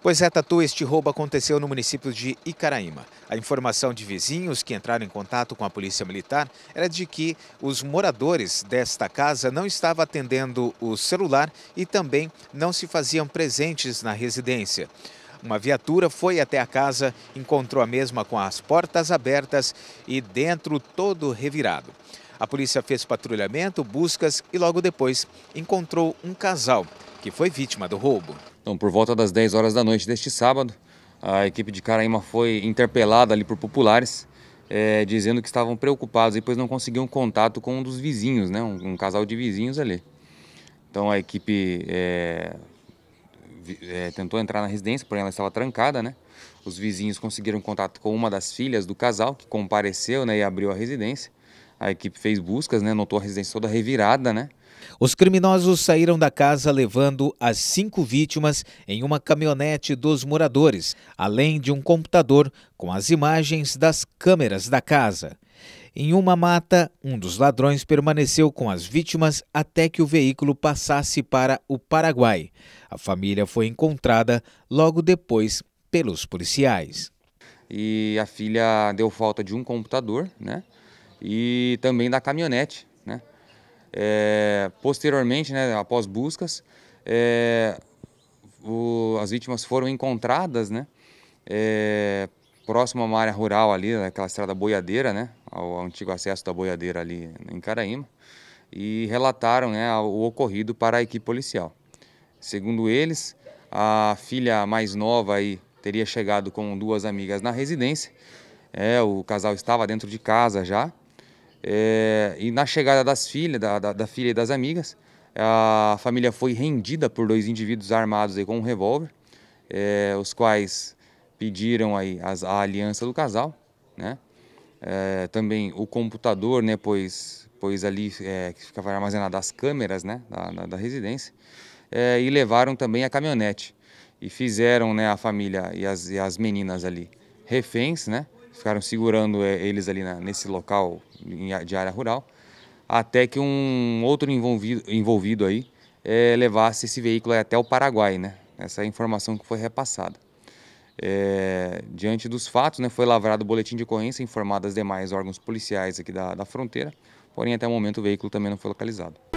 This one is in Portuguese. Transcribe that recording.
Pois é, Tatu, este roubo aconteceu no município de Icaraíma. A informação de vizinhos que entraram em contato com a polícia militar era de que os moradores desta casa não estavam atendendo o celular e também não se faziam presentes na residência. Uma viatura foi até a casa, encontrou a mesma com as portas abertas e dentro todo revirado. A polícia fez patrulhamento, buscas e logo depois encontrou um casal que foi vítima do roubo. Então, por volta das 10 horas da noite deste sábado, a equipe de Caraíma foi interpelada ali por populares, é, dizendo que estavam preocupados e depois não conseguiam contato com um dos vizinhos, né, um, um casal de vizinhos ali. Então a equipe é, é, tentou entrar na residência, porém ela estava trancada, né? Os vizinhos conseguiram contato com uma das filhas do casal, que compareceu né, e abriu a residência. A equipe fez buscas, né? Notou a residência toda revirada, né? Os criminosos saíram da casa levando as cinco vítimas em uma caminhonete dos moradores, além de um computador com as imagens das câmeras da casa. Em uma mata, um dos ladrões permaneceu com as vítimas até que o veículo passasse para o Paraguai. A família foi encontrada logo depois pelos policiais. E a filha deu falta de um computador, né? e também da caminhonete. Né? É, posteriormente, né, após buscas, é, o, as vítimas foram encontradas né, é, próximo a uma área rural ali, naquela estrada boiadeira, né, ao antigo acesso da boiadeira ali em Caraíma, e relataram né, o ocorrido para a equipe policial. Segundo eles, a filha mais nova aí teria chegado com duas amigas na residência. É, o casal estava dentro de casa já é, e na chegada das filhas, da, da, da, filha e das amigas, a família foi rendida por dois indivíduos armados aí com um revólver, é, os quais pediram aí as, a aliança do casal, né? É, também o computador, né? Pois, pois ali é, ficava armazenada as câmeras, né? Da, da, da residência é, e levaram também a caminhonete e fizeram, né? A família e as, e as meninas ali reféns, né? ficaram segurando é, eles ali na, nesse local de área rural, até que um outro envolvido, envolvido aí é, levasse esse veículo até o Paraguai, né? Essa é a informação que foi repassada. É, diante dos fatos, né, foi lavrado o boletim de ocorrência, informado as demais órgãos policiais aqui da, da fronteira, porém até o momento o veículo também não foi localizado.